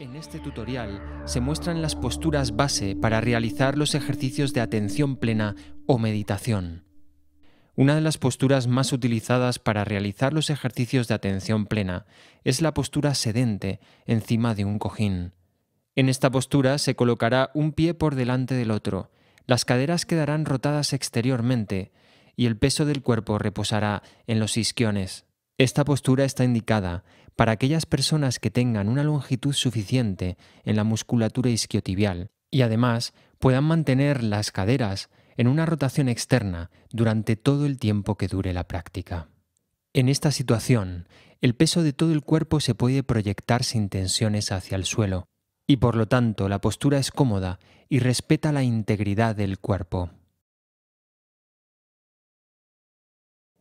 En este tutorial se muestran las posturas base para realizar los ejercicios de atención plena o meditación. Una de las posturas más utilizadas para realizar los ejercicios de atención plena es la postura sedente encima de un cojín. En esta postura se colocará un pie por delante del otro, las caderas quedarán rotadas exteriormente y el peso del cuerpo reposará en los isquiones. Esta postura está indicada para aquellas personas que tengan una longitud suficiente en la musculatura isquiotibial y además puedan mantener las caderas en una rotación externa durante todo el tiempo que dure la práctica. En esta situación, el peso de todo el cuerpo se puede proyectar sin tensiones hacia el suelo y por lo tanto la postura es cómoda y respeta la integridad del cuerpo.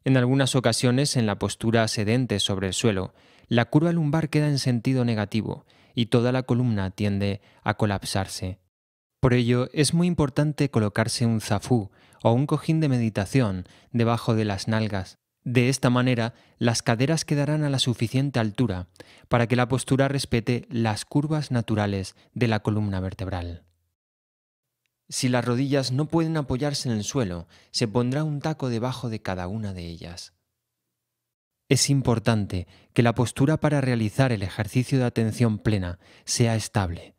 En algunas ocasiones, en la postura sedente sobre el suelo, la curva lumbar queda en sentido negativo y toda la columna tiende a colapsarse. Por ello, es muy importante colocarse un zafú o un cojín de meditación debajo de las nalgas. De esta manera, las caderas quedarán a la suficiente altura para que la postura respete las curvas naturales de la columna vertebral. Si las rodillas no pueden apoyarse en el suelo, se pondrá un taco debajo de cada una de ellas. Es importante que la postura para realizar el ejercicio de atención plena sea estable.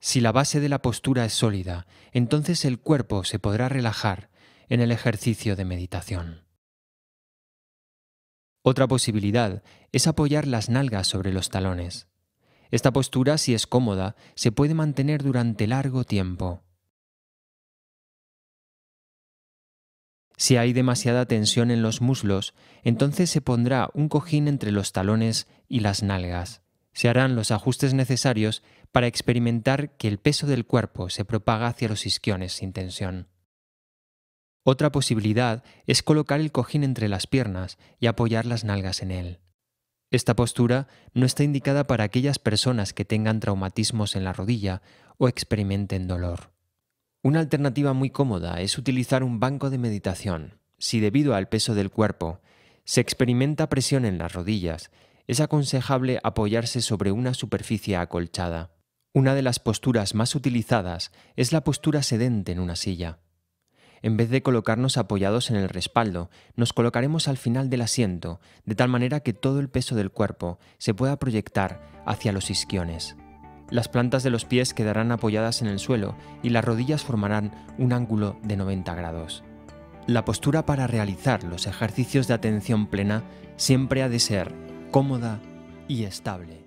Si la base de la postura es sólida, entonces el cuerpo se podrá relajar en el ejercicio de meditación. Otra posibilidad es apoyar las nalgas sobre los talones. Esta postura, si es cómoda, se puede mantener durante largo tiempo. Si hay demasiada tensión en los muslos, entonces se pondrá un cojín entre los talones y las nalgas. Se harán los ajustes necesarios para experimentar que el peso del cuerpo se propaga hacia los isquiones sin tensión. Otra posibilidad es colocar el cojín entre las piernas y apoyar las nalgas en él. Esta postura no está indicada para aquellas personas que tengan traumatismos en la rodilla o experimenten dolor. Una alternativa muy cómoda es utilizar un banco de meditación. Si debido al peso del cuerpo se experimenta presión en las rodillas, es aconsejable apoyarse sobre una superficie acolchada. Una de las posturas más utilizadas es la postura sedente en una silla. En vez de colocarnos apoyados en el respaldo, nos colocaremos al final del asiento, de tal manera que todo el peso del cuerpo se pueda proyectar hacia los isquiones. Las plantas de los pies quedarán apoyadas en el suelo y las rodillas formarán un ángulo de 90 grados. La postura para realizar los ejercicios de atención plena siempre ha de ser cómoda y estable.